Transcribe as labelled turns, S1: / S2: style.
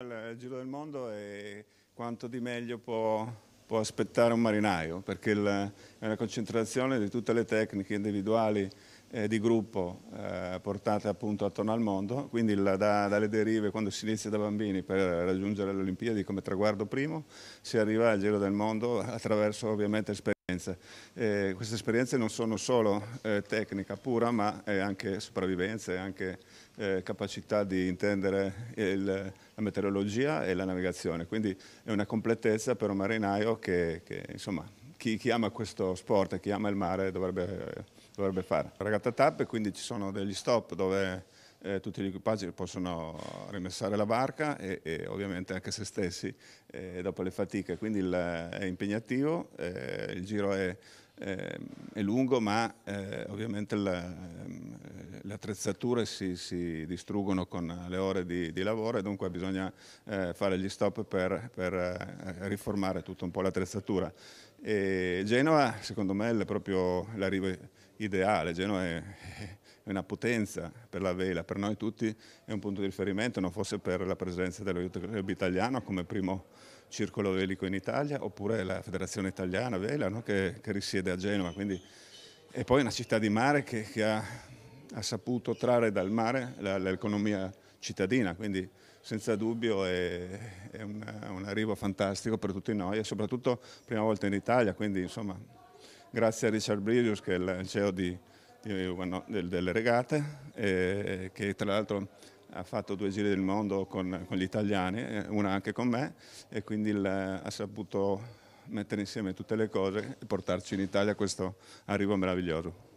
S1: Il giro del mondo è quanto di meglio può, può aspettare un marinaio, perché il, è una concentrazione di tutte le tecniche individuali eh, di gruppo eh, portate appunto attorno al mondo, quindi la, da, dalle derive quando si inizia da bambini per raggiungere le Olimpiadi come traguardo primo, si arriva al giro del mondo attraverso ovviamente esperienze. Eh, queste esperienze non sono solo eh, tecnica pura, ma è anche sopravvivenza, sopravvivenze, anche eh, capacità di intendere il, la meteorologia e la navigazione, quindi è una completezza per un marinaio che, che insomma, chi, chi, ama questo sport e chi ama il mare dovrebbe dovrebbe fare. Ragatta quindi ci sono degli stop dove eh, tutti gli equipaggi possono rimessare la barca e, e ovviamente anche se stessi eh, dopo le fatiche, quindi il, è impegnativo, eh, il giro è, eh, è lungo ma eh, ovviamente il, ehm, le attrezzature si, si, distruggono con le ore di, di lavoro e dunque bisogna eh, fare gli stop per, per eh, riformare tutto un po' l'attrezzatura. Genova secondo me è proprio l'arrivo ideale, Genova è, è una potenza per la vela, per noi tutti è un punto di riferimento, non fosse per la presenza dello club italiano come primo circolo velico in Italia, oppure la Federazione Italiana Vela no? che, che, risiede a Genova. Quindi, e poi è una città di mare che, che ha ha saputo trarre dal mare l'economia cittadina, quindi senza dubbio è, è una, un arrivo fantastico per tutti noi e soprattutto prima volta in Italia, quindi insomma grazie a Richard Brigius che è il CEO di, di, no, delle regate, eh, che tra l'altro ha fatto due giri del mondo con, con gli italiani, una anche con me, e quindi il, ha saputo mettere insieme tutte le cose e portarci in Italia questo arrivo meraviglioso.